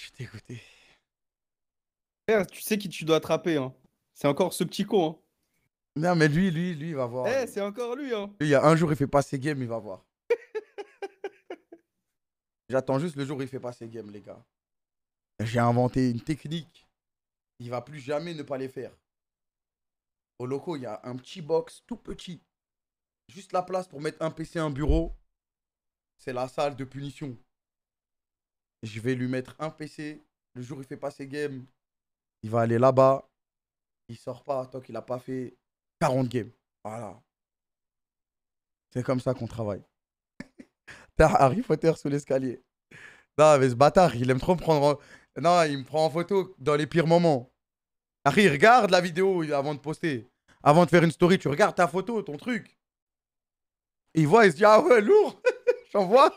suis dégoûté. tu sais qui tu dois attraper. Hein. C'est encore ce petit con. Hein. Non, mais lui, lui, lui, il va voir. Eh, c'est encore hein. lui. il y a un jour, il fait pas ses games, il va voir. J'attends juste le jour où il fait pas ses games, les gars. J'ai inventé une technique. Il va plus jamais ne pas les faire. Au loco, il y a un petit box tout petit. Juste la place pour mettre un PC, un bureau. C'est la salle de punition. Je vais lui mettre un PC. Le jour où il fait pas ses games, il va aller là-bas. Il sort pas tant qu'il a pas fait 40 games. Voilà. C'est comme ça qu'on travaille. Harry Potter sous l'escalier. Non, mais ce bâtard, il aime trop me prendre. Non, il me prend en photo dans les pires moments. Harry, regarde la vidéo avant de poster. Avant de faire une story, tu regardes ta photo, ton truc. il voit, il se dit Ah ouais, lourd J'en vois